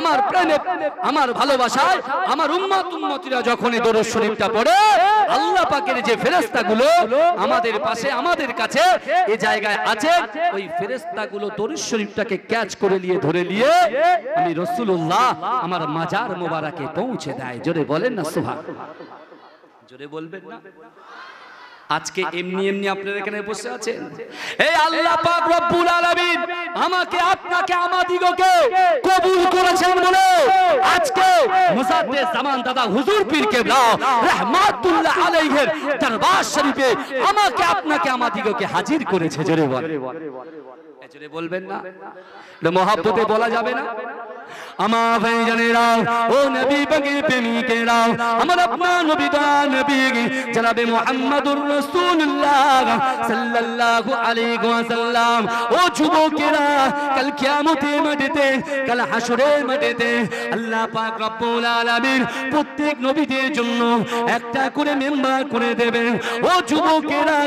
আমার প্রেমে আমার ভালোবাসায় আমার উম্মত উম্মতিরা যখনই দরুদ শরীফটা পড়ে আল্লাহ পাকের যে ফেরেশতাগুলো আমাদের পাশে আমাদের কাছে এই জায়গায় আছে ওই ফেরেশতাগুলো দরুদ শরীফটাকে ক্যাচ করে নিয়ে ধরে নিয়ে আমি রাসূলুল্লাহ আমার মাজার মোবারকে পৌঁছে দেয় জোরে বলেন না সুবহান জোরে বলবেন না আজকে এমনি এমনি আপনার এখানে বসে আছেন এই আল্লাহ পাক রব্বুল আলামিন আমাকে আপনাকে আমাদিগকে কবুল করেছেন বলে আজকে মুসাদ্দে জামান দাদা হুজুর পীর কেবলা রহমাতুল্লাহ আলাইহির দরবার শরীফে আমাকে আপনাকে আমাদিগকে হাজির করেছে জোরে জোরে বলবেন না মহাব্বতে বলা যাবে না আমা ভাই জানেরা ও নবী পাকে প্রেমিকেরা আমার আপনা নবী দয়া নবী জনাবে মুহাম্মদুর রাসূলুল্লাহ সাল্লাল্লাহু আলাইহি ওয়াসাল্লাম ও যুবকেরা কাল কিয়ামতে মাটিতে কাল হাসরে মাটিতে আল্লাহ পাক রব্বুল আলামিন প্রত্যেক নবীদের জন্য একটা করে মেম্বার করে দেবেন ও যুবকেরা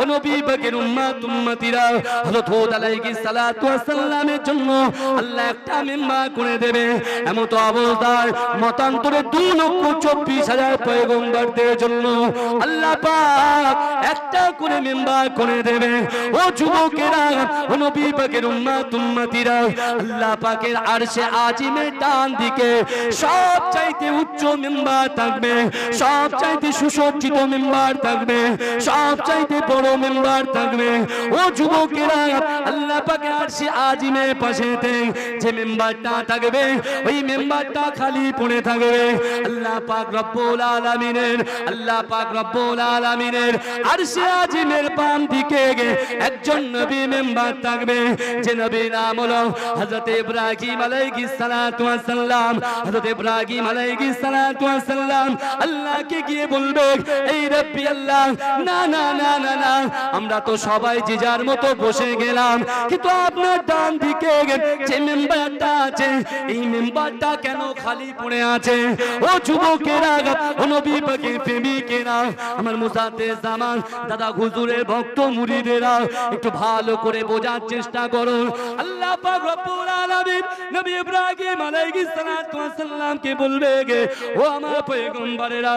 ও নবী বগের উম্মত উম্মতিরা হযরত হুদ আলাইহিস সালাতু ওয়াস সালামের জন্য আল্লাহ একটা মেম্বার করে করে দেবে এমত অবস্থায় মতান্তরে দু লক্ষ চব্বিশ হাজার পয়গম্বরদের জন্য আল্লাহ একটা করে মেম্বার করে দেবে ও যুবকেরা আল্লাহ পাকের দিকে সব চাইতে উচ্চ মেম্বার থাকবে সব চাইতে সুসজ্জিত মেম্বার থাকবে সব চাইতে বড় মেম্বার থাকবে ও যুবকেরা আল্লাহ সে আরশে আজিমে পাশেতে যে মেম্বারটা থাকবে ওই মেম্বারটা খালি পড়ে থাকবে আল্লাহ পাক রব্বুল আলামিনের আল্লাহ পাক রব্বুল আলামিনের আরশে আজিমের পান দিকে একজন নবী মেম্বার থাকবে যে নবী নাম হলো হযরত ইব্রাহিম আলাইহিস সালাতু ওয়াস সালাম হযরত ইব্রাহিম আলাইহিস সালাতু ওয়াস সালাম আল্লাহকে গিয়ে বলবে এই রব্বি আল্লাহ না না না না না আমরা তো সবাই জিজার মতো বসে গেলাম কিন্তু আপনার ডান দিকে যে মেম্বারটা আছে এই মেম্বারটা কেন খালি পড়ে আছে ও যুবকেরা ও নবী পাকে প্রেমিকেরা আমার মুসাতে জামান দাদা হুজুরের ভক্ত মুরিদেরা একটু ভালো করে বোঝার চেষ্টা করো আল্লাহ পাক রব্বুল আলামিন নবী ইব্রাহিম আলাইহিস সালাতু ওয়াস সালামকে বলবে গে ও আমার পয়গম্বরেরা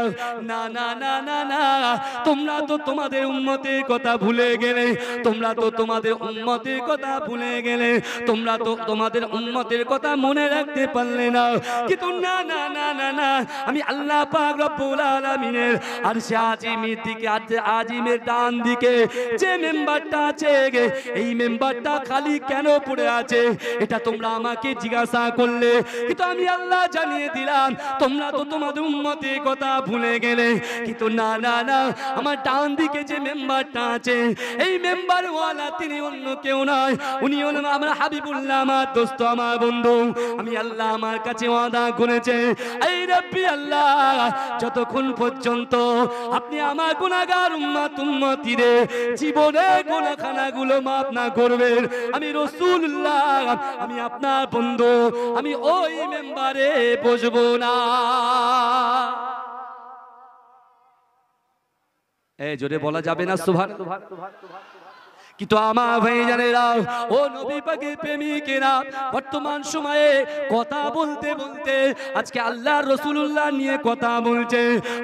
না না না না না তোমরা তো তোমাদের উম্মতের কথা ভুলে গেলে তোমরা তো তোমাদের উম্মতের কথা ভুলে গেলে তোমরা তো তোমাদের উম্মতের কথা মনে মনে রাখতে পারলে না কিন্তু না না না না না আমি আল্লাহ পাক রব্বুল আলামিনের আর সে আজিমের দিকে আজিমের ডান দিকে যে মেম্বারটা আছে এই মেম্বারটা খালি কেন পড়ে আছে এটা তোমরা আমাকে জিজ্ঞাসা করলে কিন্তু আমি আল্লাহ জানিয়ে দিলাম তোমরা তো তোমাদের উন্মতের কথা ভুলে গেলে কিন্তু না না না আমার ডান দিকে যে মেম্বারটা আছে এই মেম্বারওয়ালা তিনি অন্য কেউ নয় উনি হলেন আমার হাবিবুল্লাহ আমার দোস্ত আমার বন্ধু আমি আল্লাহ আমার কাছে ওয়াদা করেছে এই রব্বি আল্লাহ যতক্ষণ পর্যন্ত আপনি আমার গুনাগার উম্মাত উম্মতিরে জীবনে গুণাখানাগুলো maaf না করবেন আমি রসুল্লাহ আমি আপনার বন্ধু আমি ওই মেম্বারে বসব না এ জোরে বলা যাবে না সুভার কিন্তু আমার ভাইজানেরা ও নবী পাকে প্রেমিকেরা বর্তমান সময়ে কথা বলতে বলতে আজকে আল্লাহ রসুল্লাহ নিয়ে কথা বলছে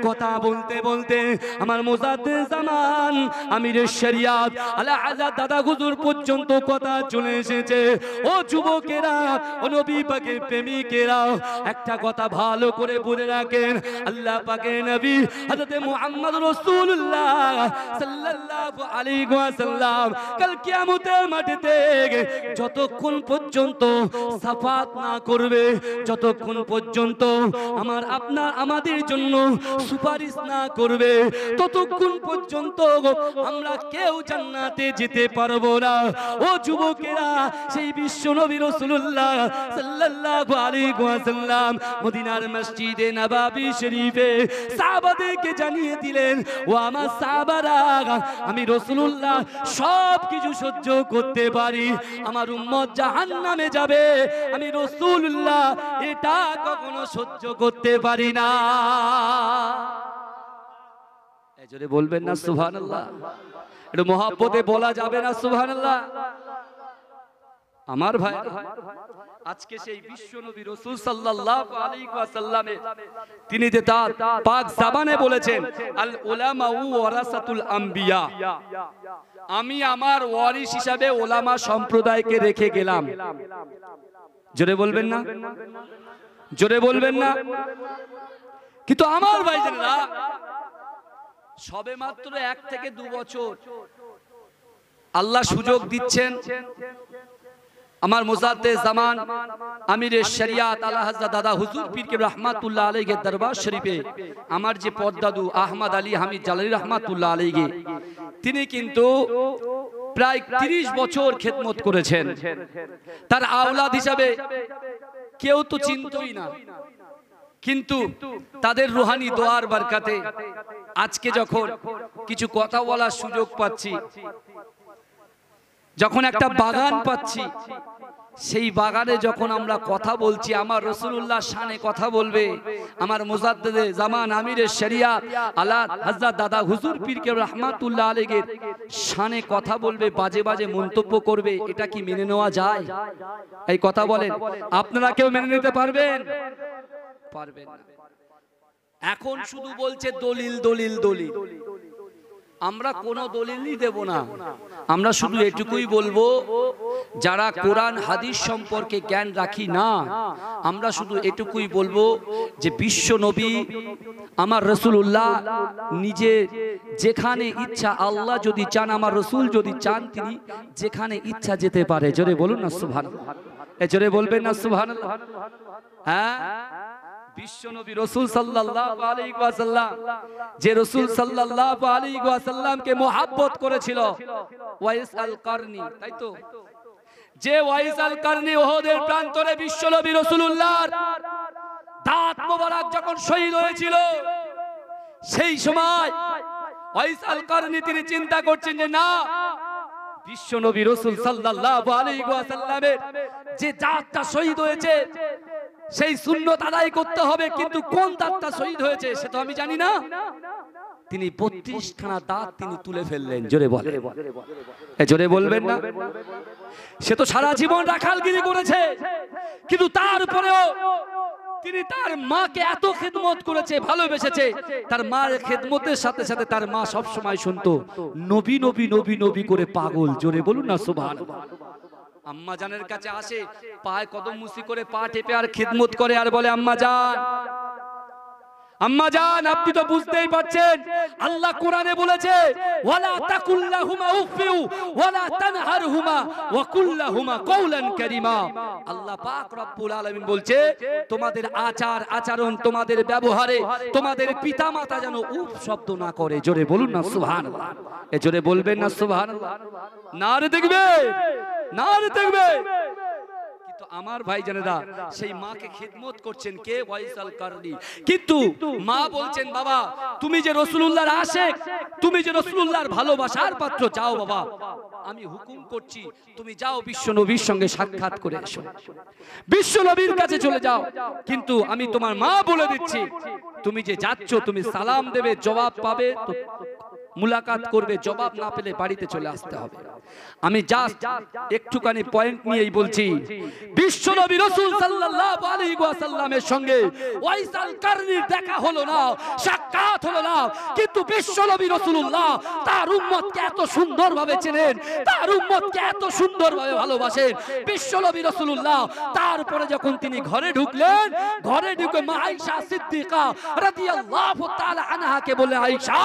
কথা বলতে বলতে আমার মোজাতে জামান আমিরের শরিয়াত আল্লাহ আজাদ দাদা গুজুর পর্যন্ত কথা চলে এসেছে ও যুবকেরা ও নবী পাকে প্রেমিকেরা একটা কথা ভালো করে বলে রাখেন আল্লাহ পাকে নবী হজরতে মুহাম্মদ রসুল্লাহ সাল্লাল্লাহু আলাইহি ওয়াসাল্লাম কাল কিয়ামতের মাটিতে যতক্ষণ পর্যন্ত সাফাত না করবে যতক্ষণ পর্যন্ত আমার আপনার আমাদের জন্য সুপারিশ না করবে ততক্ষণ পর্যন্ত আমরা কেউ জান্নাতে যেতে পারবো না ও যুবকেরা সেই বিশ্ব নবী রসুল্লাহ সাল্লাল্লাহু আলাইহি ওয়াসাল্লাম মদিনার মসজিদে নবাবী শরীফে সাহাবাদেরকে জানিয়ে দিলেন ও আমার সাহাবারা আমি রসুল্লাহ সব সব কিছু সহ্য করতে পারি আমার উম্মত জাহান নামে যাবে আমি রসুল্লাহ এটা কখনো সহ্য করতে পারি না জোরে বলবেন না সুহান আল্লাহ একটু মহাব্বতে বলা যাবে না সুহান আল্লাহ আমার ভাই আজকে সেই বিশ্ব নবী রসুল সাল্লাহ তিনি যে তার পাক জাবানে বলেছেন আল উলামা ওয়ারাসাতুল আমবিয়া আমি আমার ওয়ারিস হিসাবে ওলামা সম্প্রদায়কে রেখে গেলাম জোরে বলবেন না জোরে বলবেন না কিন্তু আমার ভাইজানরা সবে মাত্র এক থেকে দু বছর আল্লাহ সুযোগ দিচ্ছেন আমার মোজাতে জামান আমিরের শরিয়াত আলা হাজরা দাদা হুজুর পীর কেব রহমাতুল্লাহ আলীকে দরবার শরীফে আমার যে পদ্মাদু আহমদ আলী হামিদ জালালি রহমাতুল্লাহ আলীকে তিনি কিন্তু প্রায় ৩০ বছর খেদমত করেছেন তার আওলাদ হিসাবে কেউ তো চিন্তই না কিন্তু তাদের রুহানি দোয়ার বারকাতে আজকে যখন কিছু কথা বলার সুযোগ পাচ্ছি যখন একটা বাগান পাচ্ছি সেই বাগানে যখন আমরা কথা বলছি আমার রসুল্লাহ শানে কথা বলবে আমার মুজাদ্দে জামান আমিরের শরিয়া আল্লাহ হাজার দাদা হুজুর পীরকে রহমাতুল্লাহ আলেগের শানে কথা বলবে বাজে বাজে মন্তব্য করবে এটা কি মেনে নেওয়া যায় এই কথা বলেন আপনারা কেউ মেনে নিতে পারবেন পারবেন এখন শুধু বলছে দলিল দলিল দলিল আমরা কোনো দলিলই দেব না আমরা শুধু এটুকুই বলবো যারা কোরআন হাদিস সম্পর্কে জ্ঞান রাখি না আমরা শুধু এটুকুই বলবো যে বিশ্ব নবী আমার রসুল্লাহ নিজে যেখানে ইচ্ছা আল্লাহ যদি চান আমার রসুল যদি চান তিনি যেখানে ইচ্ছা যেতে পারে জোরে বলুন না সুভান জোরে বলবেন না সুভান হ্যাঁ, হ্যাঁ? বিশ্বনবী রসুল সাল্লাল্লাহু আলাইহি যে রসুল করেছিল ওয়াইস আল তাই তো যে ওয়াইস বিশ্বনবী দাঁত মোবারক যখন শহীদ হয়েছিল সেই সময় ওয়াইস আল তিনি চিন্তা করছেন যে না বিশ্বনবী রসুল সাল্লাল্লাহু আলাইহি সাল্লামের যে দাঁতটা শহীদ হয়েছে সেই সুন্নত আদায় করতে হবে কিন্তু কোন দাঁতটা শহীদ হয়েছে সে তো আমি জানি না তিনি বত্রিশখানা দাঁত তিনি তুলে ফেললেন জোরে বলে জোরে বলবেন না সে তো সারা জীবন রাখালগিরি করেছে কিন্তু তারপরেও তিনি তার মাকে এত খেদমত করেছে ভালোবেসেছে তার মার খেদমতের সাথে সাথে তার মা সব সময় শুনতো নবী নবী নবী নবী করে পাগল জোরে বলুন না সুবহানাল্লাহ আম্মা জানের কাছে আসে পায়ে কদম মুসি করে পা টেপে আর খিদমত করে আর বলে আম্মা জান আম্মা জান আপনি তো বুঝতেই পারছেন আল্লাহ কোরআনে বলেছে ওয়ালা তাকুল্লাহুমা উফিউ ওয়ালা তানহারহুমা ওয়া কুল্লাহুমা কওলান কারীমা আল্লাহ পাক রব্বুল আলামিন বলছে তোমাদের আচার আচরণ তোমাদের ব্যবহারে তোমাদের পিতামাতা যেন উফ শব্দ না করে জোরে বলুন না সুবহানাল্লাহ এ জোরে বলবেন না সুবহানাল্লাহ না রে দেখবে দেখবে আমার ভাই সেই মাকে খিদমত করছেন কে ওয়াইসাল কিন্তু মা বলছেন বাবা তুমি যে তুমি যে ভালোবাসার পাত্র যাও বাবা আমি হুকুম করছি তুমি যাও বিশ্ব নবীর সঙ্গে সাক্ষাৎ করে এসো বিশ্ব নবীর কাছে চলে যাও কিন্তু আমি তোমার মা বলে দিচ্ছি তুমি যে যাচ্ছ তুমি সালাম দেবে জবাব পাবে মুলাকাত করবে জবাব না পেলে বাড়িতে চলে আসতে হবে আমি জাস্ট একটুখানি পয়েন্ট নিয়েই বলছি বিশ্ব নবী রসুল সাল্লাল্লাহু আলাইহি ওয়াসাল্লামের সঙ্গে ওয়াইসাল কারনির দেখা হলো না সাক্ষাৎ হলো না কিন্তু বিশ্ব নবী রাসূলুল্লাহ তার উম্মতকে এত সুন্দরভাবে চেনেন তার উম্মতকে এত সুন্দরভাবে ভালোবাসেন বিশ্ব নবী রাসূলুল্লাহ তারপরে যখন তিনি ঘরে ঢুকলেন ঘরে ঢুকে মা আয়েশা সিদ্দিকা রাদিয়াল্লাহু তাআলা আনহাকে বলে আয়েশা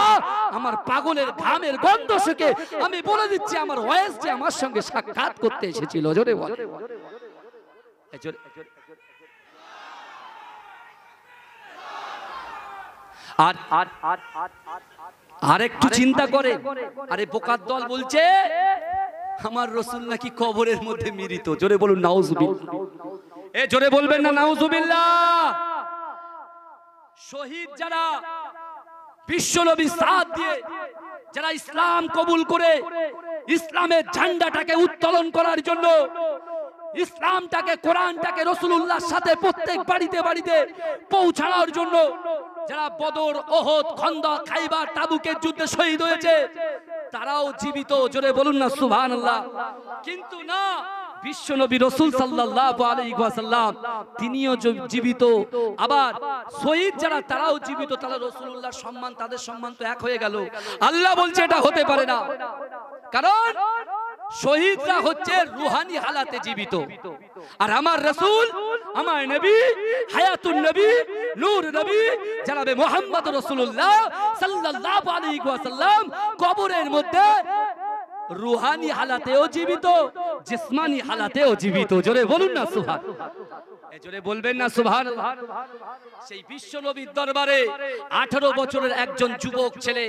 আমার আগুনের ঘামের গন্ধ শুকে আমি বলে দিচ্ছি আমার ওয়েস যে আমার সঙ্গে সাক্ষাৎ করতে এসেছিল জোরে বল আর আর আর আর একটু চিন্তা করে আরে বোকার দল বলছে আমার রসুল নাকি কবরের মধ্যে মিরিত জোরে বলুন নাউজুবিল এ জোরে বলবেন না শহীদ যারা বিশ্বনবী সাদ দিয়ে যারা ইসলাম কবুল করে ইসলামের ঝান্ডাটাকে উত্তোলন করার জন্য ইসলামটাকে কোরআনটাকে রসুল্লাহর সাথে প্রত্যেক বাড়িতে বাড়িতে পৌঁছানোর জন্য যারা বদর ওহদ খন্দ খাইবার তাবুকের যুদ্ধে শহীদ হয়েছে তারাও জীবিত জোরে বলুন না সুভান কিন্তু না বিশ্বনবী রসুল সাল্লাহাম তিনিও জীবিত আবার শহীদ যারা তারাও জীবিত তারা রসুল্লাহর সম্মান তাদের সম্মান তো এক হয়ে গেল আল্লাহ বলছে এটা হতে পারে না কারণ শহীদরা হচ্ছে রুহানি হালাতে জীবিত আর আমার রসুল আমার নবী হায়াতুন নবী নূর নবী জানাবে মোহাম্মদ রসুল্লাহ সাল্লাহ আলী সাল্লাম কবরের মধ্যে রুহানি হালাতেও জীবিত জিসমানি হালাতেও জীবিত জোরে বলুন না সুহান জোরে বলবেন না সুভান সেই বিশ্ব নবীর দরবারে আঠারো বছরের একজন যুবক ছেলে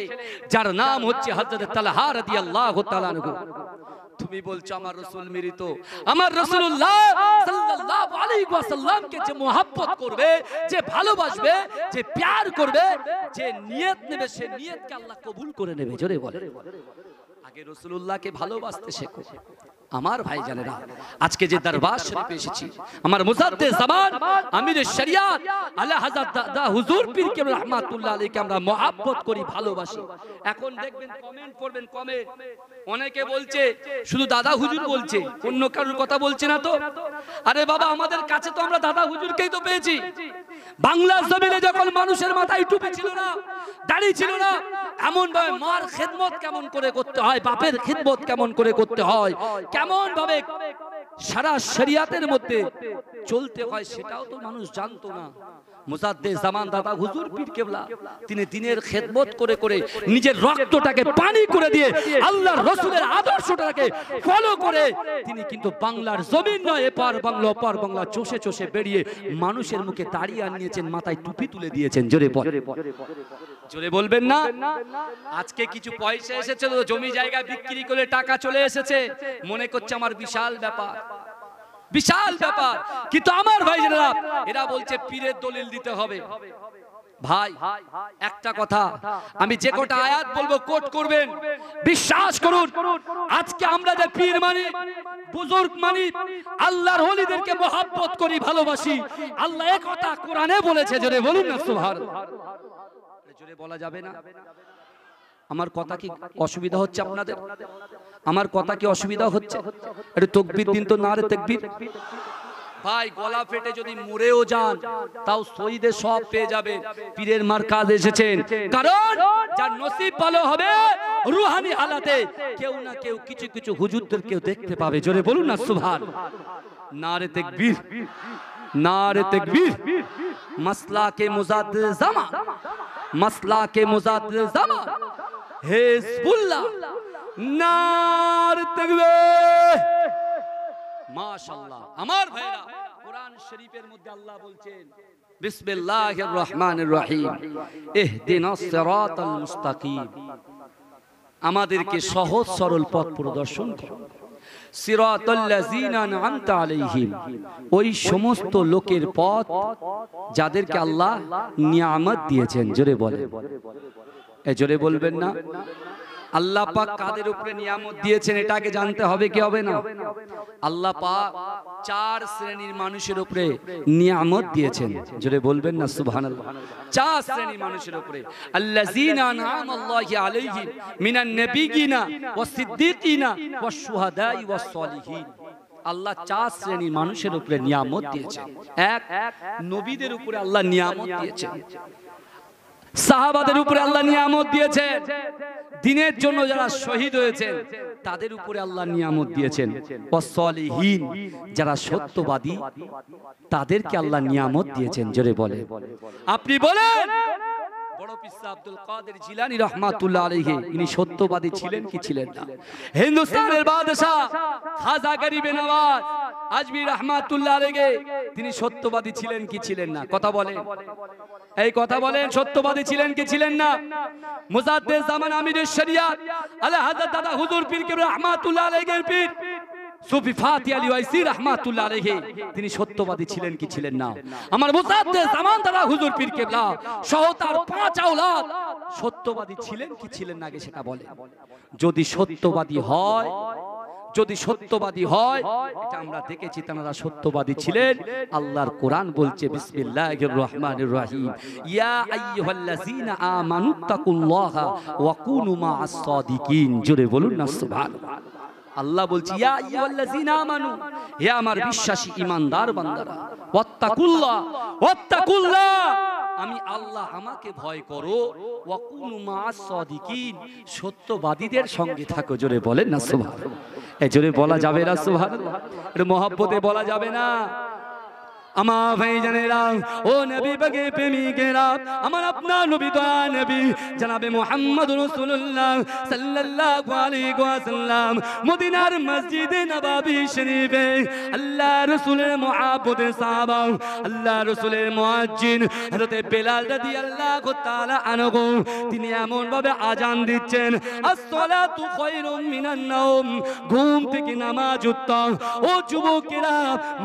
যার নাম হচ্ছে হজরত তালহা রাদি আল্লাহ তুমি বলছো আমার রসুল মৃত আমার রসুল্লাহ যে mohabbat করবে যে ভালোবাসবে যে প্যার করবে যে নিয়ত নেবে সে নিয়তকে আল্লাহ কবুল করে নেবে জোরে বলে আগে রসুল্লাহকে ভালোবাসতে শেখো আমার ভাই জানেরা আজকে যে দরবার শরীফে এসেছি আমার মুসাদ্দে জামান আমির শরিয়াত আল্লাহ হাজার দাদা হুজুর পীর কে রহমাতুল্লাহ আলাইকে আমরা মহাব্বত করি ভালোবাসি এখন দেখবেন কমেন্ট করবেন কমেন্ট অনেকে বলছে শুধু দাদা হুজুর বলছে অন্য কারোর কথা বলছে না তো আরে বাবা আমাদের কাছে তো আমরা দাদা হুজুরকেই তো পেয়েছি বাংলা জমিনে যখন মানুষের মাথায় টুপি ছিল না দাড়ি ছিল না এমন ভাবে মার খেদমত কেমন করে করতে হয় বাপের খেদমত কেমন করে করতে হয় কেমন ভাবে সারা শরিয়াতের মধ্যে চলতে হয় সেটাও তো মানুষ জানতো না মুসাদ্দে জামান দাদা হুজুর পীর কেবলা তিনি দিনের খেদমত করে করে নিজের রক্তটাকে পানি করে দিয়ে আল্লাহর রসুলের আদর্শটাকে ফলো করে তিনি কিন্তু বাংলার জমিন নয় এপার বাংলা অপার বাংলা চষে চষে বেরিয়ে মানুষের মুখে দাঁড়িয়ে আনিয়েছেন মাথায় টুপি তুলে দিয়েছেন জোরে জোরে বলবেন না আজকে কিছু পয়সা এসেছে জমি জায়গা বিক্রি করে টাকা চলে এসেছে মনে করছে আমার বিশাল ব্যাপার বিশাল ব্যাপার কিন্তু আমার ভাই এরা বলছে পীরের দলিল দিতে হবে ভাই একটা কথা আমি যে কটা আয়াত বলবো কোট করবেন বিশ্বাস করুন আজকে আমরা যে পীর মানি বুজুর্গ মানি আল্লাহর হলিদেরকে মহাব্বত করি ভালোবাসি আল্লাহ এ কথা কোরআনে বলেছে জোরে বলুন না সুভার জোরে বলা যাবে না আমার কথা কি অসুবিধা হচ্ছে আপনাদের আমার কথা কি অসুবিধা হচ্ছে এটা তকবির দিন তো না রে তকবির ভাই গলা ফেটে যদি মরেও যান তাও শহীদে সব পেয়ে যাবে পীরের মার কাজ এসেছেন কারণ যার নসিব ভালো হবে রুহানি হালাতে কেউ না কেউ কিছু কিছু হুজুরদের কেউ দেখতে পাবে জোরে বলুন না সুভান না রে তেকবীর নার তকবীর মাসলা কে মুজাদ জামা মসলা কে মুজাদ জামা হেজবুল্লাহ নার তকবীর মাশাআল্লাহ আমার ভাইরা কোরআন শরীফের মধ্যে আল্লাহ বলছেন বিসমিল্লাহির রহমানির রহিম ইহদিনাস সিরাতাল মুস্তাকিম আমাদেরকে সহজ সরল পথ প্রদর্শন করুন ওই সমস্ত লোকের পথ যাদেরকে আল্লাহ নিয়ামত দিয়েছেন জোরে বলে জোরে বলবেন না আল্লাহ পাক কাদের উপরে নিয়ামত দিয়েছেন এটাকে জানতে হবে কি হবে না আল্লাহ পাক চার শ্রেণীর মানুষের উপরে নিয়ামত দিয়েছেন জোরে বলবেন না সুবহানাল্লাহ চার শ্রেণীর মানুষের উপরে আল্লাযীনা আনআম আল্লাহি আলাইহিম মিনান নাবিয়িনা ওয়াস সিদ্দিকিনা ওয়াস শুহাদাই ওয়াস সলিহিন আল্লাহ চার শ্রেণীর মানুষের উপরে নিয়ামত দিয়েছেন এক নবীদের উপরে আল্লাহ নিয়ামত দিয়েছেন সাহাবাদের উপরে আল্লাহ নিয়ামত দিয়েছেন দিনের জন্য যারা শহীদ হয়েছেন তাদের উপরে আল্লাহ নিয়ামত দিয়েছেন অসলিহীন যারা সত্যবাদী তাদেরকে আল্লাহ নিয়ামত দিয়েছেন জোরে বলে আপনি বলেন বড় পিসা আব্দুল তিনি সত্যবাদী ছিলেন কি ছিলেন না কথা বলেন এই কথা বলেন সত্যবাদী ছিলেন কি ছিলেন না মুজাদ্দেদ জামান আমিরের শরিয়াত আলা দাদা হুজুর পীর কে রহমাতুল্লাহ আলাইহির পীর তিনি সত্যবাদী ছিলেন কি ছিলেন না আমার হুজুর পীর কেবলা সহ তার পাঁচ আওলাদ সত্যবাদী ছিলেন কি ছিলেন না সেটা বলে যদি সত্যবাদী হয় যদি সত্যবাদী হয় এটা আমরা দেখেছি তারা সত্যবাদী ছিলেন আল্লাহর কোরআন বলছে রহিম বলুন না আল্লাহ বলছি ইয়া আইয়ুহাল্লাযিনা আমানু হে আমার বিশ্বাসী ইমানদার বান্দারা ওয়াত্তাকুল্লাহ ওয়াত্তাকুল্লাহ আমি আল্লাহ আমাকে ভয় করো ওয়াকুনু মাআস সাদিকিন সত্যবাদীদের সঙ্গে থাকো জোরে বলেন না সুবহানাল্লাহ এ জোরে বলা যাবে না সুবহানাল্লাহ এটা মহব্বতে বলা যাবে না আমার ভাই জানেরা ও নবী বাগে প্রেমিকেরা আমার আপনার নবী দয়া নবী জানাবে মোহাম্মদ রসুল্লাহ সাল্লাল্লাহু আলাইহি ওয়াসাল্লাম মদিনার মসজিদে নবাবী শরীফে আল্লাহ রসুলের মুআব্বদে সাহাবা আল্লাহ রসুলের মুয়াজ্জিন হযরত বেলাল রাদিয়াল্লাহু তাআলা আনহু তিনি এমন ভাবে আজান দিচ্ছেন আসসালাতু খায়রুম মিনান নাওম ঘুম থেকে নামাজ উত্তম ও যুবকেরা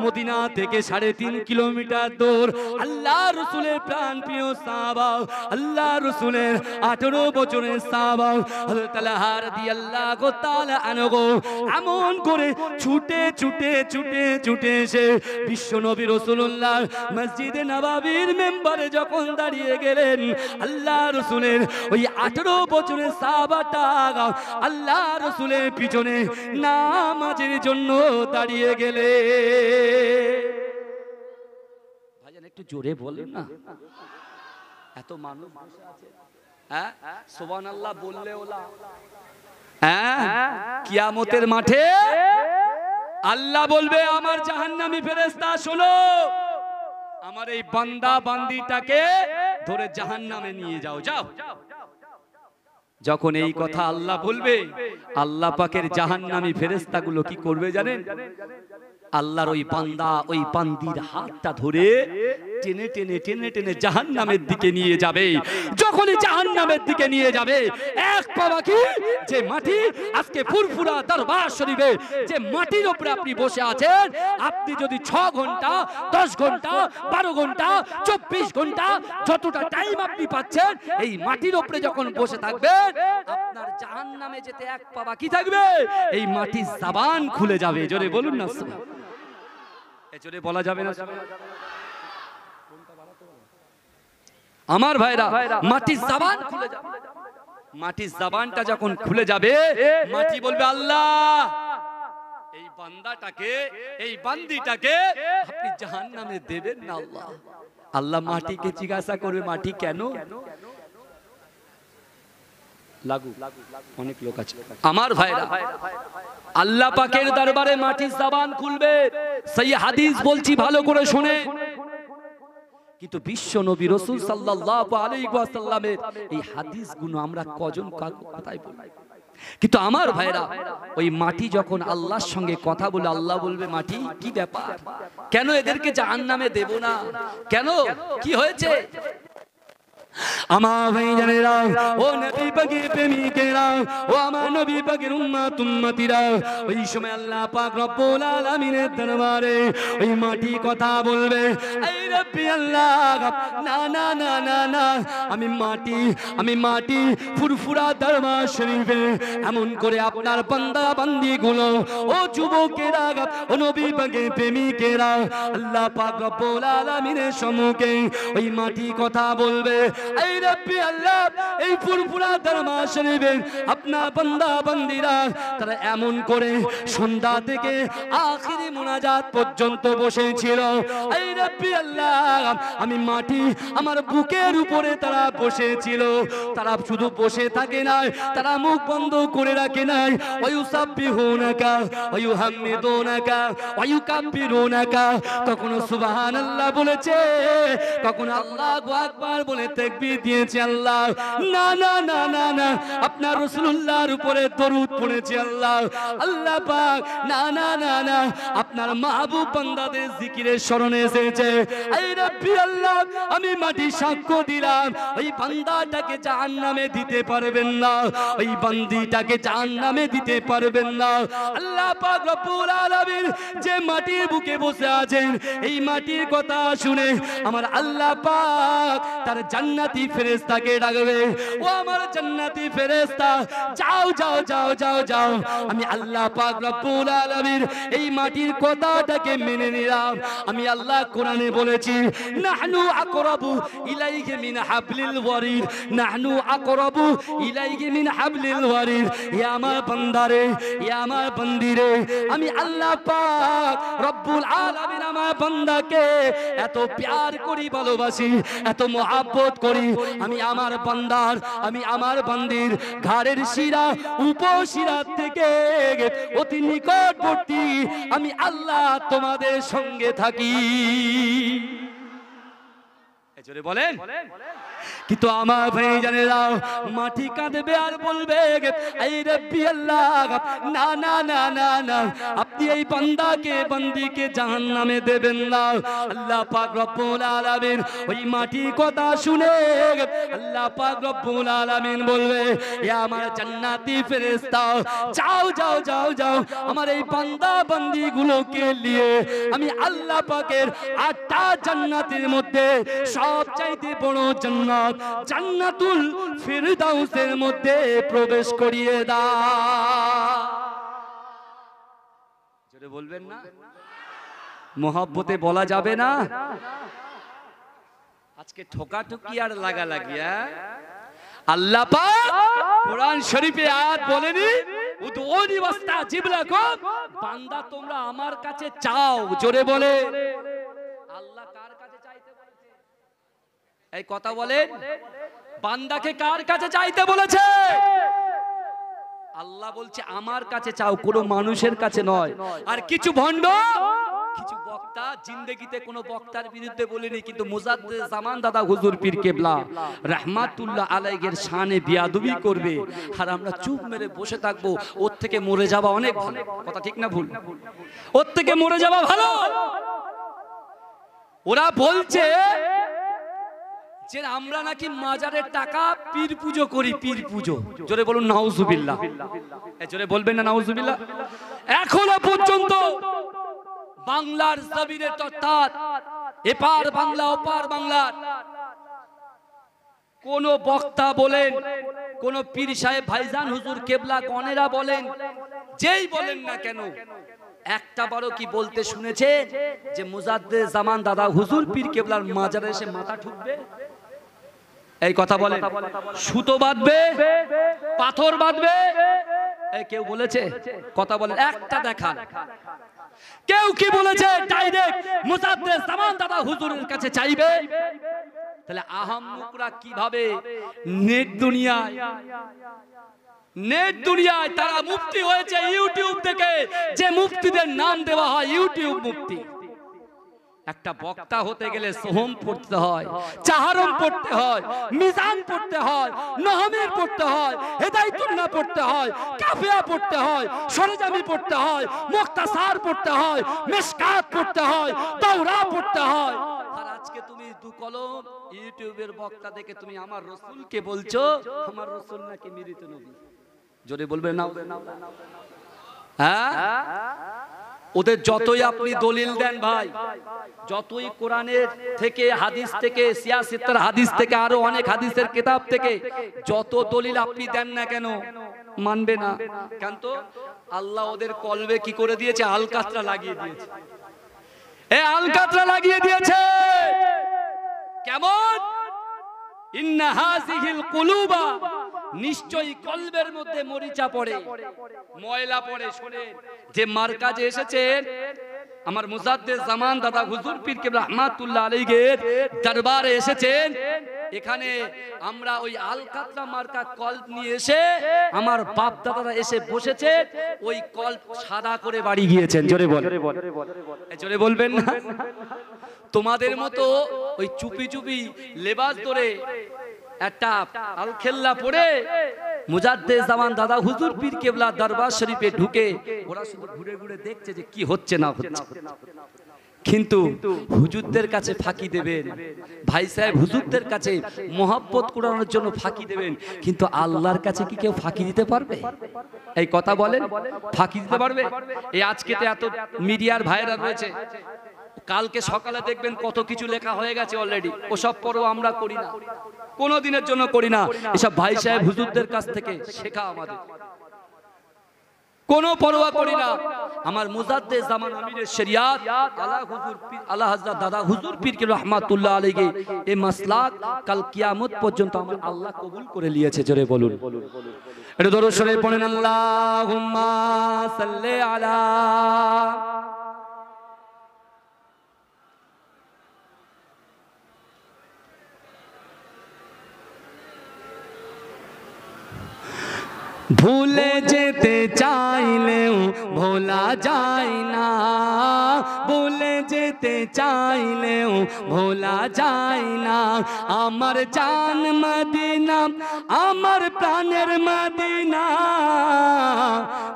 মদিনা থেকে সাড়ে তিন কিলোমিটার দৌড় আল্লাহ রসুলের প্রাণ প্রিয় সাবাও আল্লাহ রসুলের আঠেরো বছরের সাবাও হার দিয়ে আল্লাহ গো তালা আনগো এমন করে ছুটে ছুটে ছুটে ছুটে এসে বিশ্ব নবী রসুল্লাহ মসজিদে নবাবির মেম্বারে যখন দাঁড়িয়ে গেলেন আল্লাহ রসুলের ওই আঠেরো বছরের সাহাবাটা আল্লাহ রসুলের পিছনে নামাজের জন্য দাঁড়িয়ে গেলে একটু জোরে বলে না এত মানুষ আছে হ্যাঁ সোবান আল্লাহ বললে ওলা হ্যাঁ কিয়ামতের মাঠে আল্লাহ বলবে আমার জাহান্নামি ফেরেস্তা শোনো আমার এই বান্দা বান্দিটাকে ধরে জাহান্নামে নিয়ে যাও যাও যখন এই কথা আল্লাহ বলবে আল্লাহ পাকের জাহান্নামি গুলো কি করবে জানেন আল্লাহর ওই বান্দা ওই বান্দির হাতটা ধরে টেনে টেনে টেনে টেনে জাহান নামের দিকে নিয়ে যাবে যখনই জাহান নামের দিকে নিয়ে যাবে এক পাওয়া কি যে মাটি আজকে ফুরফুরা দরবার শরীফে যে মাটির উপরে আপনি বসে আছেন আপনি যদি ছ ঘন্টা দশ ঘন্টা বারো ঘন্টা চব্বিশ ঘন্টা যতটা টাইম আপনি পাচ্ছেন এই মাটির উপরে যখন বসে থাকবেন আপনার জাহান নামে যেতে এক পাওয়া কি থাকবে এই মাটির জাবান খুলে যাবে জোরে বলুন না জোরে বলা যাবে না আমার ভাইরা মাটির জাবান খুলে যাবে মাটির জাবানটা যখন খুলে যাবে মাটি বলবে আল্লাহ এই বান্দাটাকে এই বান্দিটাকে আপনি জাহান নামে দেবেন না আল্লাহ আল্লাহ মাটিকে জিজ্ঞাসা করবে মাটি কেন লাগু অনেক লোক আছে আমার ভাইরা আল্লাহ পাকের দরবারে মাটির জাবান খুলবে সেই হাদিস বলছি ভালো করে শুনে কিন্তু বিশ্ব নবী রসুল সাল্লাহ আলাইসাল্লামের এই হাদিসগুলো আমরা কজন কথায় বলি কিন্তু আমার ভাইরা ওই মাটি যখন আল্লাহর সঙ্গে কথা বলে আল্লাহ বলবে মাটি কি ব্যাপার কেন এদেরকে জাহান নামে দেব না কেন কি হয়েছে মাটি আমি মাটি আমি মাটি ফুরফুরা দরবার শরীফে এমন করে আপনার বান্দা বান্দি গুলো ও যুবকেরা ও নবী পাকের প্রেমিকেরা আল্লাহ পাক রব্বুল আলামিনের সম্মুখে ওই মাটি কথা বলবে এই রব্বি আল্লাহ এই পুরপুরা ধর্মা শরীফের আপনার বান্দা বান্দিরা তারা এমন করে সন্ধ্যা থেকে আখিরি মোনাজাত পর্যন্ত বসেছিল এই রব্বি আল্লাহ আমি মাটি আমার বুকের উপরে তারা বসেছিল তারা শুধু বসে থাকে নাই তারা মুখ বন্ধ করে রাখে নাই ওয়ু সাব্বিহুনাকা ওয়ু হামিদুনাকা ওয়ু কাব্বিরুনাকা কখনো আল্লাহ বলেছে কখনো আল্লাহ আকবার বলে তেক চাপিয়ে দিয়েছে আল্লাহ না না না না না আপনার রসুল্লাহর উপরে দরুদ পড়েছে আল্লাহ আল্লাহ পাক না না না না আপনার মাহবুব বান্দাদের জিকিরের স্মরণে এসেছে এই রাব্বি আল্লাহ আমি মাটি সাক্ষ্য দিলাম ওই বান্দাটাকে চান নামে দিতে পারবেন না ওই বান্দিটাকে চান নামে দিতে পারবেন না আল্লাহ পাক রব্বুল আলামিন যে মাটির বুকে বসে আছেন এই মাটির কথা শুনে আমার আল্লাহ পাক তার জান্ন জান্নাতি ফেরেশতাকে ডাকবে ও আমার জান্নাতি ফেরেশতা যাও যাও যাও যাও যাও আমি আল্লাহ পাক রব্বুল আলামিন এই মাটির কথাটাকে মেনে নিলাম আমি আল্লাহ কোরআনে বলেছি নাহনু আকরাবু ইলাইহি মিন হাবলিল ওয়ারিদ নাহনু আকরাবু ইলাইহি মিন হাবলিল ওয়ারিদ হে আমার বান্দারে হে আমার বান্দিরে আমি আল্লাহ পাক রব্বুল আলামিন আমার বান্দাকে এত প্যার করি ভালোবাসি এত মহাব্বত করি আমি আমার বান্দার আমি আমার বান্দির ঘাড়ের শিরা উপশিরা থেকে অতি নিকটবর্তী আমি আল্লাহ তোমাদের সঙ্গে থাকি বলেন কিন্তু আমার ভাই জানে দাও মাটি কাঁদবে আর বলবে না না না না না আপনি এই বন্দিকে জাহান নামে দেবেন না আল্লাহ পাক রব্বুল আলামিন ওই মাটি কথা শুনে আল্লাহ পাক রব্বুল আলামিন বলবে এ আমার জান্নাতি ফেরেশতা যাও যাও যাও যাও আমার এই বান্দা বন্দি গুলোকে নিয়ে আমি আল্লাহ পাকের আটটা জান্নাতের মধ্যে সবচাইতে বড় জান্নাত জান্নাতুল ফিরদাউসের মধ্যে প্রবেশ করিয়ে দাও বলবেন না মহাব্বতে বলা যাবে না আজকে ঠোকা ঠুকি আর লাগা লাগিয়া হ্যাঁ? আল্লাহ পাক কোরআন শরীফে আয়াত বলেনি উদওনি ওয়াস্তাজিবলাকুম বান্দা তোমরা আমার কাছে চাও জোরে বলে আল্লাহ কার কাছে এই কথা বলেন বান্দাকে কার কাছে চাইতে বলেছে আল্লাহ বলছে আমার কাছে চাও কোনো মানুষের কাছে নয় আর কিছু ভণ্ড কিছু বক্তা জিন্দগিতে কোনো বক্তার বিরুদ্ধে বলিনি কিন্তু মুজাদ্দেদ জামান দাদা হুজুর পীর কেবলা রহমাতুল্লাহ আলাইহের শানে বিয়াদবি করবে আর আমরা চুপ মেরে বসে থাকবো ওর থেকে মরে যাওয়া অনেক ভালো কথা ঠিক না ভুল ওর থেকে মরে যাওয়া ভালো ওরা বলছে যে আমরা নাকি মাজারের টাকা পীর পুজো করি পীর পুজো জোরে বলুন নাউজুবিল্লা জোরে বলবেন না নাউজুবিল্লা এখনো পর্যন্ত বাংলার জমিনে তত্ত্বাত এপার বাংলা ওপার বাংলার কোন বক্তা বলেন কোন পীর সাহেব ভাইজান হুজুর কেবলা গনেরা বলেন যেই বলেন না কেন একটা বারো কি বলতে শুনেছে যে মুজাদ্দে জামান দাদা হুজুর পীর কেবলার মাজারে এসে মাথা ঠুকবে এই কথা বলে সুতো বাঁধবে পাথর বাঁধবে কেউ বলেছে কথা বলে একটা দেখা কেউ কি বলেছে ডাইরেক্ট মুসাদ্দেস সামান দাদা হুজুরের কাছে চাইবে তাহলে মুকরা কিভাবে নেট দুনিয়ায় নেট দুনিয়ায় তারা মুক্তি হয়েছে ইউটিউব থেকে যে মুক্তিদের নাম দেওয়া হয় ইউটিউব মুক্তি একটা বক্তা হতে গেলে সোহম পড়তে হয় চাহারম পড়তে হয় মিজান পড়তে হয় নহমের পড়তে হয় হেদায়তুল্লাহ পড়তে হয় কাফিয়া পড়তে হয় সরেজামি পড়তে হয় মুক্তাসার পড়তে হয় মেশকাত পড়তে হয় তাওরা পড়তে হয় আজকে তুমি দু কলম ইউটিউবের বক্তা দেখে তুমি আমার রসুলকে বলছো আমার রসুল নাকি মৃত নবী জোরে বলবে না হ্যাঁ ওদের যতই আপনি দলিল দেন ভাই যতই কোরআনের থেকে হাদিস থেকে সিয়াসিতার হাদিস থেকে আরো অনেক হাদিসের কিতাব থেকে যত দলিল আপনি দেন না কেন মানবে না কেন তো আল্লাহ ওদের কলবে কি করে দিয়েছে আলকাতরা লাগিয়ে দিয়েছে এ আলকাতরা লাগিয়ে দিয়েছে কেমন ইন্না হাজিহিল কুলুবা নিশ্চয়ই কলবের মধ্যে মরিচা পড়ে ময়লা পড়ে শোনেন যে মার কাজে এসেছেন আমার মুজাদ্দের জামান দাদা হুজুর পীর কেবলা রহমাতুল্লাহ আলীগের দরবারে এসেছেন এখানে আমরা ওই আলকাতলা মার্কা কল্প নিয়ে এসে আমার বাপ দাদারা এসে বসেছে ওই কল্প সাদা করে বাড়ি গিয়েছেন জোরে বল জোরে বলবেন না তোমাদের মতো ওই চুপি চুপি লেবাস ধরে একটা আলখেল্লা পরে মুজাদ্দেজ দাদা হুজুর দরবার শরীফে ঢুকে ঘুরে দেখছে যে কি হচ্ছে না কিন্তু হুজুরদের কাছে ফাঁকি দেবেন ভাই সাহেব কাছে মোহাব্বত জন্য ফাঁকি দেবেন কিন্তু আল্লাহর কাছে কি কেউ ফাঁকি দিতে পারবে এই কথা বলেন ফাঁকি দিতে পারবে এই আজকে তো এত মিডিয়ার ভাইরা রয়েছে কালকে সকালে দেখবেন কত কিছু লেখা হয়ে গেছে অলরেডি ওসব পরও আমরা করি না কোনো দিনের জন্য করি না এসব ভাই সাহেব হুজুরদের কাছ থেকে শেখা আমাদের কোনো পরোয়া করি না আমার মুজাদ্দে জামান আমিরের শরিয়াত আলা হুজুর পীর আলা হাজরা দাদা হুজুর পীর কে রহমাতুল্লাহ আলাইহি এই মাসলাক কাল কিয়ামত পর্যন্ত আমার আল্লাহ কবুল করে নিয়েছে জোরে বলুন এটা দরুদ শরীফ পড়েন আল্লাহুম্মা সাল্লি আলা ভুলে যেতে চাইলেও ভোলা যায় না ভুলে যেতে চাইলেও ভোলা যায় না আমার জান মদিনা আমার প্রাণের মদিনা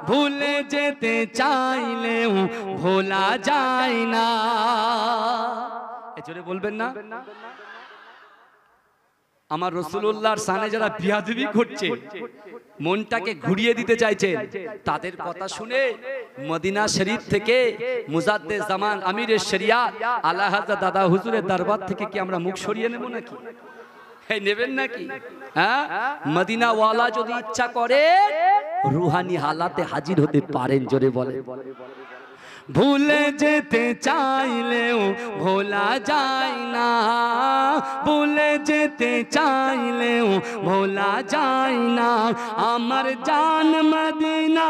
ভুলে যেতে চাইলেও ভোলা যায় না এ বলবেন না আমার রসুল্লাহর সানে যারা বিয়াদবি করছে মনটাকে ঘুরিয়ে দিতে চাইছেন তাদের কথা শুনে মদিনা শরীফ থেকে মুজাদ্দে জামান আমিরের শরিয়া আল্লাহ দাদা হুজুরের দরবার থেকে কি আমরা মুখ সরিয়ে নেব হ্যাঁ, হ্যাঁ, নাকি নেবেন নাকি হ্যাঁ, হ্যাঁ মদিনাওয়ালা যদি ইচ্ছা করে রুহানি হালাতে হাজির হতে পারেন জোরে বলে ভুলে যেতে চাইলেও ভোলা যায় না ভুলে যেতে চাইলেও ভোলা যায় না আমার জান মদিনা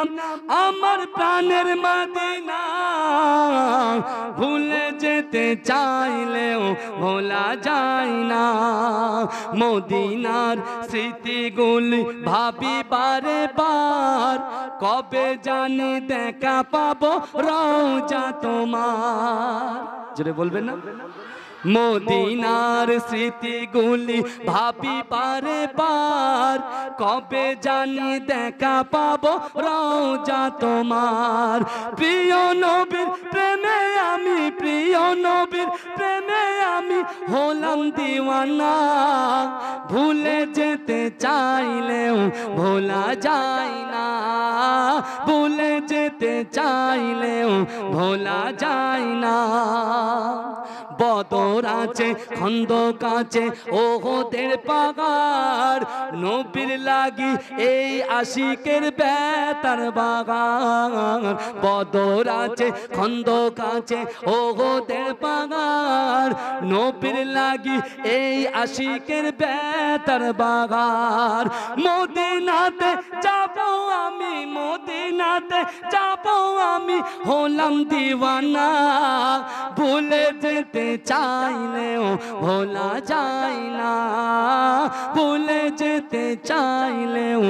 আমার প্রাণের মদিনা ভুলে যেতে চাইলেও ভোলা যায় না মদিনার স্মৃতিগুলি ভাবি বারে বার কবে জানি দেখা পাবো রা রওজা তোমার জোরে বলবেন না মদিনার স্মৃতিগুলি ভাবি পারে পার কবে জানি দেখা পাবো রওজা তোমার প্রিয় নবীর প্রেমে আমি প্রিয় নবীর প্রেমে আমি হলাম দিওয়ানা ভুলে যেতে চাইলেও ভোলা যায় না ভুলে যেতে চাইলেও ভোলা যায় না বদর আছে খন্দক আছে ওহদের পাগার নবীর লাগি এই আশিকের বেতার বাগান বদর আছে খন্দক আছে ওহদের পাগার নবীর লাগি এই আশিকের বেতার বাগান মদিনাতে যাব আমি মদ জান্নাতে যাবো আমি হলাম দিওয়ানা ভুলে যেতে চাইলেও ভোলা যায় না ভুলে যেতে চাইলেও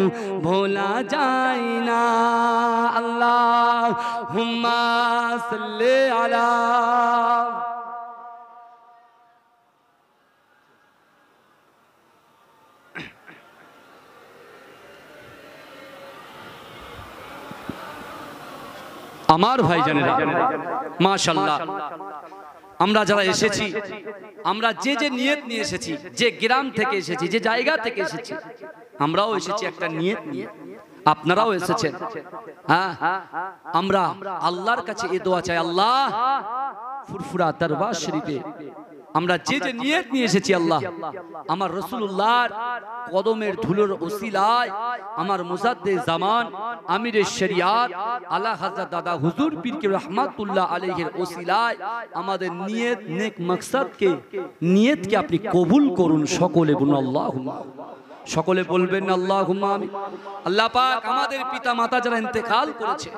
ভোলা যায় না আল্লাহ হুম্মা আলা আমার ভাই ভাইজানেরা মাশাল্লাহ আমরা যারা এসেছি আমরা যে যে নিয়ত নিয়ে এসেছি যে গ্রাম থেকে এসেছি যে জায়গা থেকে এসেছি আমরাও এসেছি একটা নিয়ত নিয়ে আপনারাও এসেছেন হ্যাঁ আমরা আল্লাহর কাছে এ দোয়া চাই আল্লাহ ফুরফুরা দরবার শরীফে আমরা যে যে নিয়ত নিয়ে এসেছি আল্লাহ আমার রসুল্লাহ কদমের ধুলোর ওসিলায় আমার মুসাদ্দে জামান আমিরের শরিয়াত আল্লাহ হাজার দাদা হুজুর পীরকে রহমাতুল্লাহ আলহের ওসিলায় আমাদের নিয়ত নেক মকসাদকে নিয়তকে আপনি কবুল করুন সকলে বলুন আল্লাহ সকলে বলবেন আল্লাহ আল্লাহ পাক আমাদের পিতা মাতা যারা ইন্তেকাল করেছে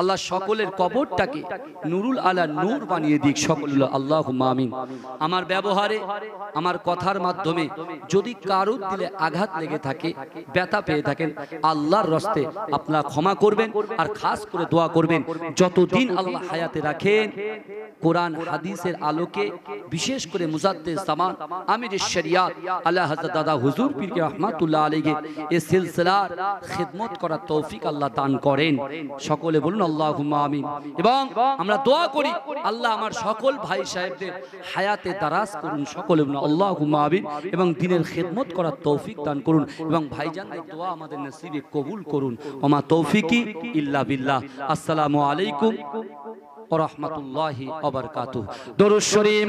আল্লাহ সকলের কবরটাকে নুরুল আলা নূর বানিয়ে দিক সকলুল্লাহ আল্লাহ মামিন আমার ব্যবহারে আমার কথার মাধ্যমে যদি কারুর দিলে আঘাত লেগে থাকে ব্যথা পেয়ে থাকেন আল্লাহর রস্তে আপনারা ক্ষমা করবেন আর খাস করে দোয়া করবেন যতদিন আল্লাহ হায়াতে রাখেন কোরআন হাদিসের আলোকে বিশেষ করে মুজাদ্দে জামান আমির শরিয়াত আল্লাহ হাজরত দাদা হুজুর পীর রহমাতুল্লাহ আলীগে এ সিলসিলার খিদমত করার তৌফিক আল্লাহ দান করেন সকলে বলুন এবং আমরা দোয়া করি আল্লাহ আমার সকল ভাই সাহেবদের হায়াতে দারাজ করুন সকলে আল্লাহ আমিন এবং দিনের খেদমত করার তৌফিক দান করুন এবং ভাইজানদের দোয়া আমাদের নসিবে কবুল করুন ওমা তৌফিকি ইল্লা বিল্লাহ আসসালামু আলাইকুম ও রহমতুল্লাহি অবরকাতু দরুদ শরীফ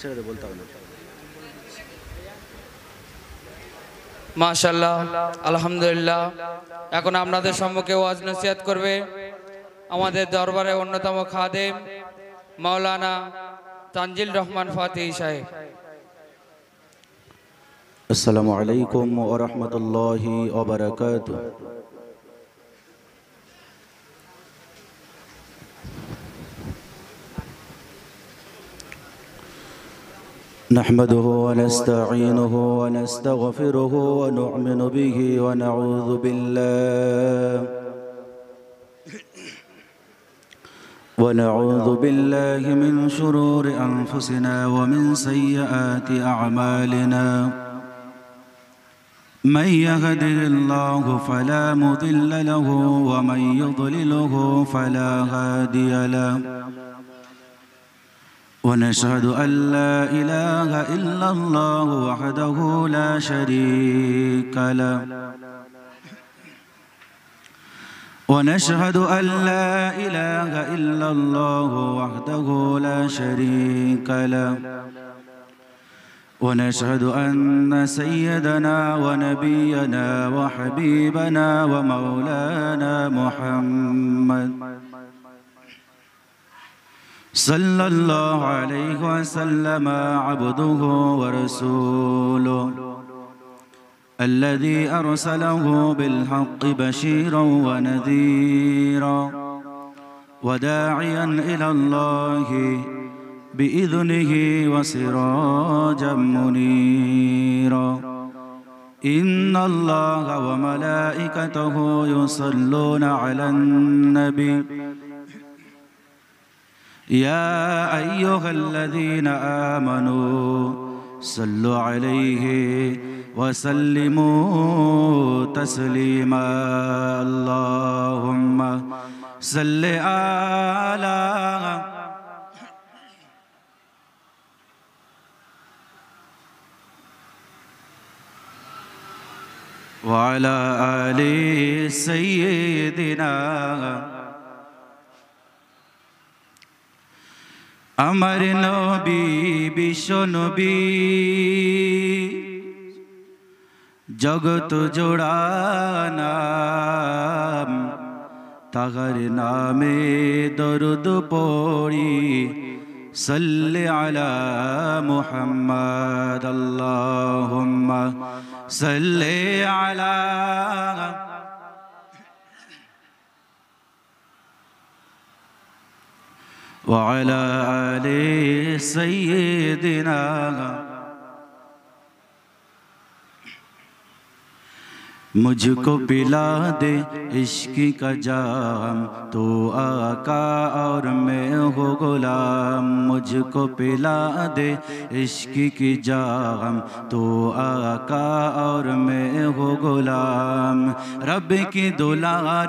ছেড়ে দে বলতে হবে না মাশাল্লাহ আলহামদুলিল্লাহ এখন আপনাদের সম্মুখে ওয়াজ নসিহাত করবে আমাদের দরবারে অন্যতম খাদেম মাওলানা তানজিল রহমান ফাতি সাহেব আসসালামু আলাইকুম ওয়া রাহমাতুল্লাহি نحمده ونستعينه ونستغفره ونؤمن به ونعوذ بالله ونعوذ بالله من شرور أنفسنا ومن سيئات أعمالنا من يهده الله فلا مضل له ومن يضلله فلا هادي له ونشهد أن لا إله إلا الله وحده لا شريك له ونشهد أن لا إله إلا الله وحده لا شريك له ونشهد أن سيدنا ونبينا وحبيبنا ومولانا محمد صلى الله عليه وسلم عبده ورسوله الذي أرسله بالحق بشيرا ونذيرا وداعيا إلى الله بإذنه وسراجا منيرا إن الله وملائكته يصلون على النبي يا أيها الذين آمنوا صلوا عليه وسلموا تسليما اللهم صل على وعلى آل سيدنا আমার নবী বিশ্ব নবী জগত জোড়ান তাহার নামে দরুদ পড়ি সল্লে আলা মোহাম্মদ আল্লাহ সল্লে আলা وعلى آل سيدنا مجھ کو پلا دے عشق کا جام تو آقا اور میں ہو غلام مجھ کو پلا دے عشق کی جام تو آقا اور میں ہو غلام رب کی دلار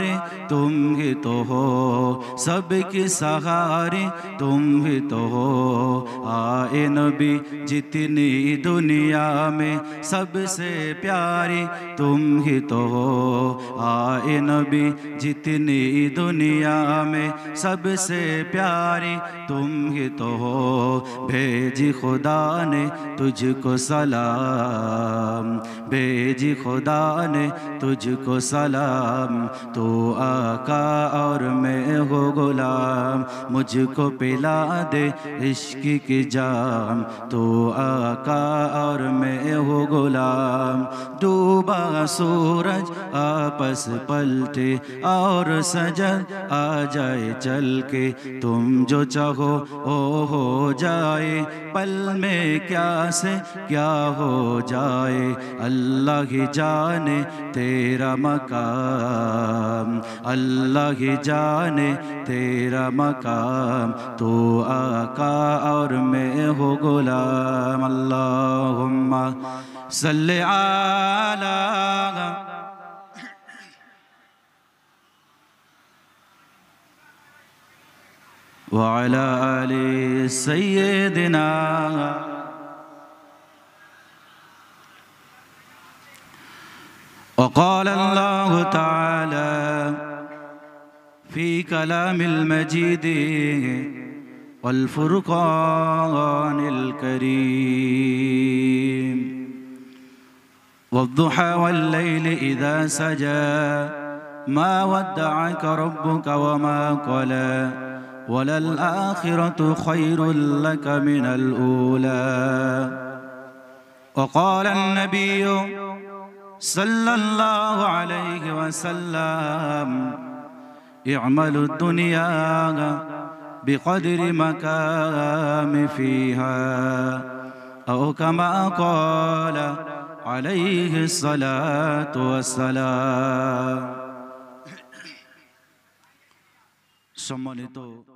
تم ہی تو ہو سب کی سہارے تم ہی تو ہو آئے نبی جتنی دنیا میں سب سے پیاری تم ہی ہی تو آئے نبی جتنی دنیا میں سب سے پیاری تم ہی تو ہو بھیجی خدا نے تجھ کو سلام بھیجی خدا نے تجھ کو سلام تو آقا اور میں ہو غلام مجھ کو پلا دے عشق کی جام تو آقا اور میں ہو غلام دوبا سو سورج آپس پلٹے اور سجن آ جائے چل کے تم جو چاہو او ہو جائے پل میں کیا سے کیا ہو جائے اللہ ہی جانے تیرا مقام اللہ ہی جانے تیرا مقام تو آقا اور میں ہو غلام اللہم صل على وعلى آل سيدنا وقال الله تعالى في كلام المجيد والفرقان الكريم والضحى والليل إذا سجى ما ودعك ربك وما قلى وللآخرة خير لك من الأولى وقال النبي صلى الله عليه وسلم اعمل الدنيا بقدر مكام فيها أو كما قال عليه الصلاة والسلام সম্মানিত